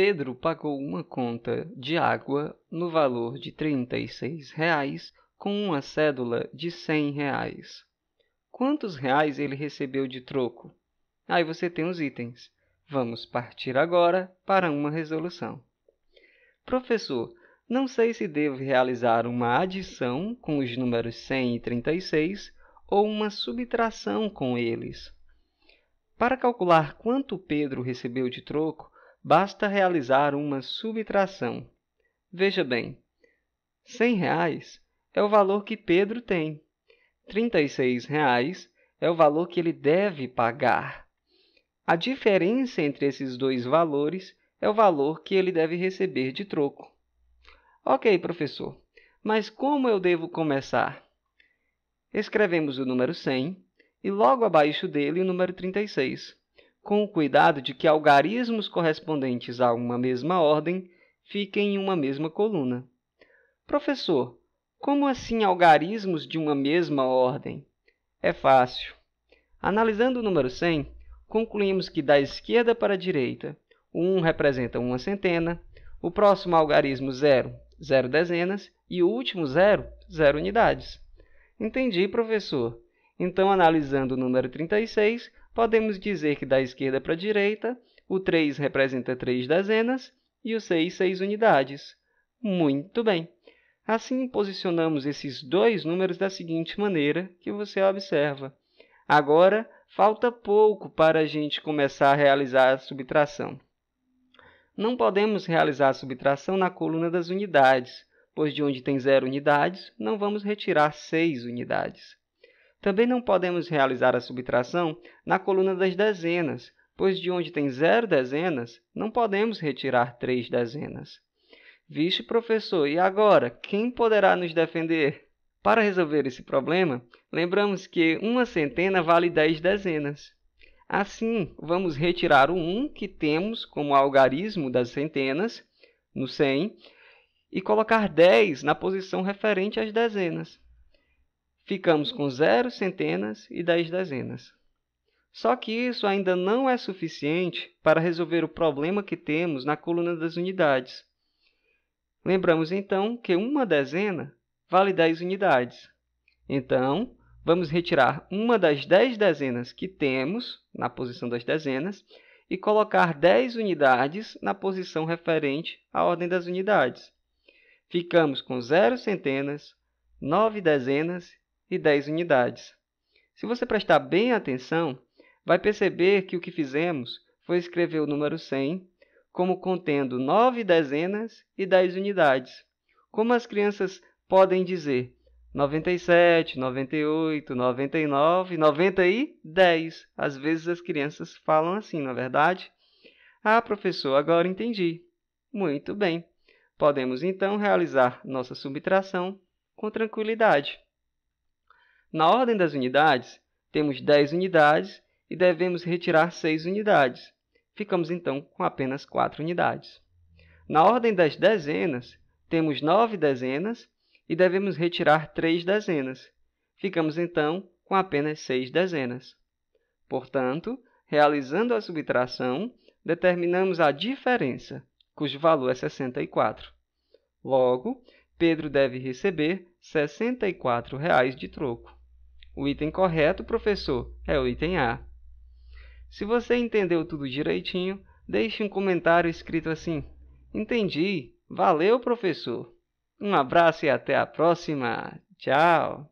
Pedro pagou uma conta de água no valor de trinta e seis reais com uma cédula de cem reais. Quantos reais ele recebeu de troco? Aí você tem os itens. Vamos partir agora para uma resolução. Professor, não sei se devo realizar uma adição com os números 100 e 36 ou uma subtração com eles. Para calcular quanto Pedro recebeu de troco, basta realizar uma subtração. Veja bem, R$ reais é o valor que Pedro tem. R$ reais é o valor que ele deve pagar. A diferença entre esses dois valores é o valor que ele deve receber de troco. Ok, professor, mas como eu devo começar? Escrevemos o número 100 e logo abaixo dele o número 36 com o cuidado de que algarismos correspondentes a uma mesma ordem fiquem em uma mesma coluna. Professor, como assim algarismos de uma mesma ordem? É fácil. Analisando o número 100, concluímos que da esquerda para a direita, o 1 representa uma centena, o próximo algarismo 0, 0 dezenas e o último 0, 0 unidades. Entendi, professor. Então, analisando o número 36, Podemos dizer que da esquerda para a direita, o 3 representa 3 dezenas e o 6, 6 unidades. Muito bem! Assim, posicionamos esses dois números da seguinte maneira que você observa. Agora, falta pouco para a gente começar a realizar a subtração. Não podemos realizar a subtração na coluna das unidades, pois de onde tem zero unidades, não vamos retirar seis unidades. Também não podemos realizar a subtração na coluna das dezenas, pois de onde tem zero dezenas, não podemos retirar três dezenas. Vixe, professor, e agora? Quem poderá nos defender? Para resolver esse problema, lembramos que uma centena vale dez dezenas. Assim, vamos retirar o 1 que temos como algarismo das centenas, no 100, e colocar 10 na posição referente às dezenas ficamos com zero centenas e dez dezenas. Só que isso ainda não é suficiente para resolver o problema que temos na coluna das unidades. Lembramos então que uma dezena vale 10 unidades. Então, vamos retirar uma das 10 dezenas que temos na posição das dezenas e colocar 10 unidades na posição referente à ordem das unidades. Ficamos com 0 centenas, 9 dezenas e 10 unidades. Se você prestar bem atenção, vai perceber que o que fizemos foi escrever o número 100 como contendo 9 dezenas e 10 unidades. Como as crianças podem dizer 97, 98, 99, 90 e 10. Às vezes as crianças falam assim, não é verdade? Ah, professor, agora entendi. Muito bem. Podemos então realizar nossa subtração com tranquilidade. Na ordem das unidades, temos 10 unidades e devemos retirar 6 unidades. Ficamos então com apenas 4 unidades. Na ordem das dezenas, temos 9 dezenas e devemos retirar 3 dezenas. Ficamos então com apenas 6 dezenas. Portanto, realizando a subtração, determinamos a diferença, cujo valor é 64. Logo, Pedro deve receber R$ 64 reais de troco. O item correto, professor, é o item A. Se você entendeu tudo direitinho, deixe um comentário escrito assim: Entendi! Valeu, professor! Um abraço e até a próxima! Tchau!